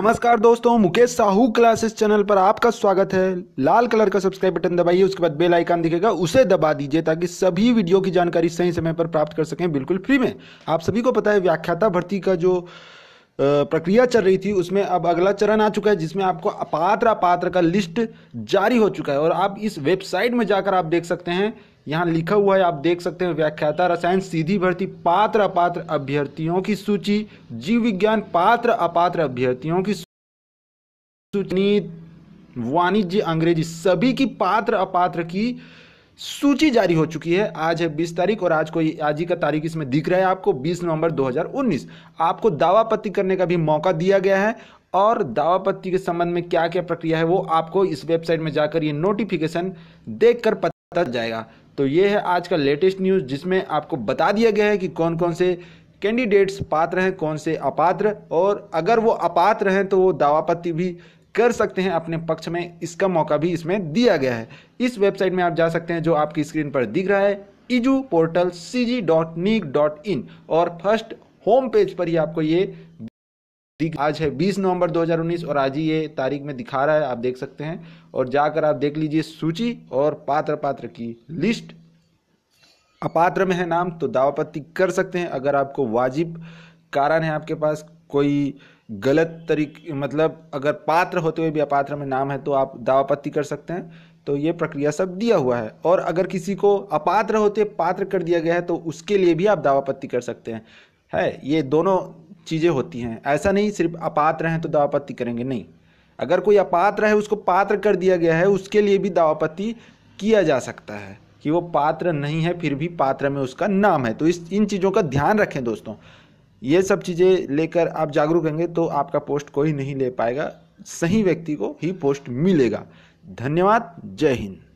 नमस्कार दोस्तों Mukesh Sahu classes channel पर आपका स्वागत है लाल कलर का सब्सक्राइब बटन दबाइए उसके बाद बेल आइकन दिखेगा उसे दबा दीजिए ताकि सभी वीडियो की जानकारी सही समय पर प्राप्त कर सकें बिल्कुल फ्री में आप सभी को पता है व्याख्याता भर्ती का जो प्रक्रिया चल रही थी उसमें अब अगला चरण आ चुका है जिसमें आपको अपात्र अपात्र का लिस्ट जारी हो चुका है और आप इस वेबसाइट में जाकर आप देख सकते हैं यहाँ लिखा हुआ है आप देख सकते हैं व्याख्याता रसायन सीधी भर्ती पात्र अपात्र अभ्यर्थियों की सूची जीव विज्ञान पात्र अपात्र अभ्यर्थियों की सूचनी वाणिज्य अंग्रेजी सभी की पात्र अपात्र की सूची जारी हो चुकी है आज है 20 तारीख और आज कोई आज ही का तारीख इसमें दिख रहा है आपको 20 नवंबर 2019 आपको दावापत्ति करने का भी मौका दिया गया है और दावापत्ति के संबंध में क्या क्या प्रक्रिया है वो आपको इस वेबसाइट में जाकर ये नोटिफिकेशन कर पता जाएगा तो ये है आज का लेटेस्ट न्यूज़ जिसमें आपको बता दिया गया है कि कौन कौन से कैंडिडेट्स पात्र हैं कौन से अपात्र और अगर वो अपात्र हैं तो वो दावापत्ति भी कर सकते हैं अपने पक्ष में इसका मौका भी इसमें दिया गया है इस वेबसाइट में आप जा सकते हैं जो आपकी स्क्रीन पर दिख रहा है edu portal C G dot nic dot in और फर्स्ट होम पेज पर ही आपको ये आज है 20 नवंबर 2019 और आज ही ये तारीख में दिखा रहा है आप देख सकते हैं और जाकर आप देख लीजिए सूची और पात्र पात्र की लिस्ट अपात्र में है नाम तो दावापत्ति कर सकते हैं अगर आपको वाजिब कारण है आपके पास कोई गलत तरीक मतलब अगर पात्र होते हुए भी अपात्र में नाम है तो आप दावापत्ति कर सकते हैं तो ये प्रक्रिया सब दिया हुआ है और अगर किसी को अपात्र होते पात्र कर दिया गया है तो उसके लिए भी आप दावापत्ति कर सकते हैं है ये दोनों चीज़ें होती हैं ऐसा नहीं सिर्फ अपात्र हैं तो दावापत्ति करेंगे नहीं अगर कोई अपात्र है उसको पात्र कर दिया गया है उसके लिए भी दावापत्ति किया जा सकता है कि वो पात्र नहीं है फिर भी पात्र में उसका नाम है तो इस इन चीज़ों का ध्यान रखें दोस्तों ये सब चीज़ें लेकर आप जागरूक होंगे तो आपका पोस्ट कोई नहीं ले पाएगा सही व्यक्ति को ही पोस्ट मिलेगा धन्यवाद जय हिंद